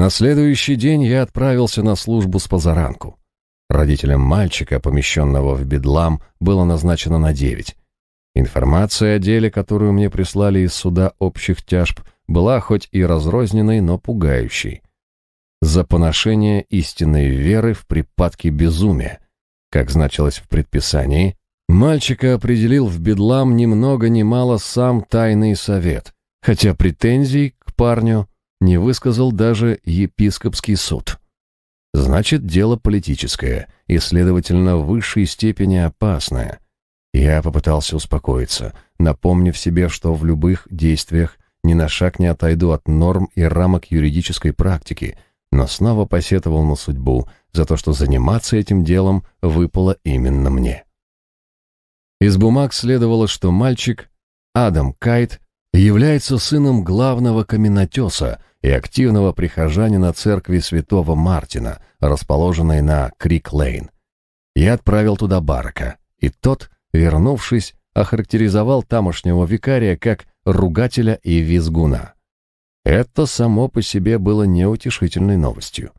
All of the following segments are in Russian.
На следующий день я отправился на службу с позаранку. Родителям мальчика, помещенного в бедлам, было назначено на девять. Информация о деле, которую мне прислали из суда общих тяжб, была хоть и разрозненной, но пугающей. За поношение истинной веры в припадке безумия, как значилось в предписании, мальчика определил в бедлам немного много ни мало сам тайный совет, хотя претензий к парню не высказал даже епископский суд. Значит, дело политическое и, следовательно, в высшей степени опасное. Я попытался успокоиться, напомнив себе, что в любых действиях ни на шаг не отойду от норм и рамок юридической практики, но снова посетовал на судьбу за то, что заниматься этим делом выпало именно мне. Из бумаг следовало, что мальчик, Адам Кайт, является сыном главного каменотеса и активного прихожанина церкви святого Мартина, расположенной на Крик-Лейн. Я отправил туда Барака, и тот, вернувшись, охарактеризовал тамошнего викария как ругателя и визгуна. Это само по себе было неутешительной новостью.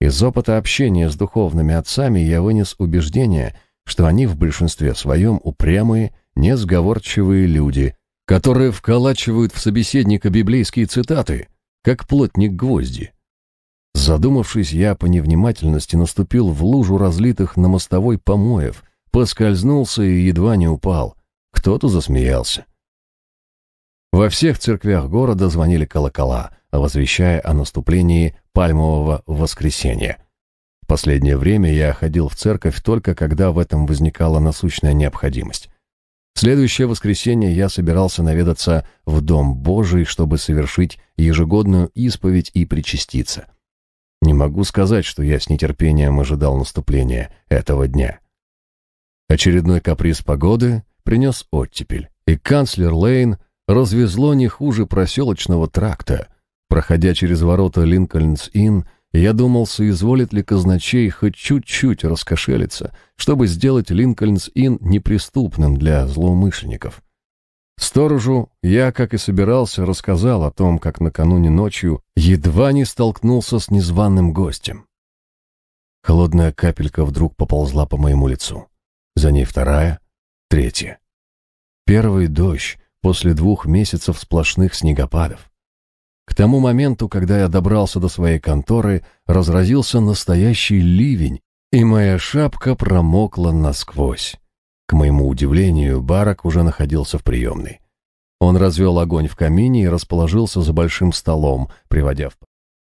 Из опыта общения с духовными отцами я вынес убеждение, что они в большинстве своем упрямые, несговорчивые люди, которые вколачивают в собеседника библейские цитаты, как плотник гвозди. Задумавшись, я по невнимательности наступил в лужу разлитых на мостовой помоев, поскользнулся и едва не упал. Кто-то засмеялся. Во всех церквях города звонили колокола, возвещая о наступлении пальмового воскресенья. В последнее время я ходил в церковь только когда в этом возникала насущная необходимость следующее воскресенье я собирался наведаться в Дом Божий, чтобы совершить ежегодную исповедь и причаститься. Не могу сказать, что я с нетерпением ожидал наступления этого дня. Очередной каприз погоды принес оттепель, и канцлер Лейн развезло не хуже проселочного тракта. Проходя через ворота Линкольнс-Инн, я думал, соизволит ли казначей хоть чуть-чуть раскошелиться, чтобы сделать Линкольнс-Инн неприступным для злоумышленников. Сторожу я, как и собирался, рассказал о том, как накануне ночью едва не столкнулся с незваным гостем. Холодная капелька вдруг поползла по моему лицу. За ней вторая, третья. Первый дождь после двух месяцев сплошных снегопадов тому моменту, когда я добрался до своей конторы, разразился настоящий ливень, и моя шапка промокла насквозь. К моему удивлению, Барак уже находился в приемной. Он развел огонь в камине и расположился за большим столом, приводя в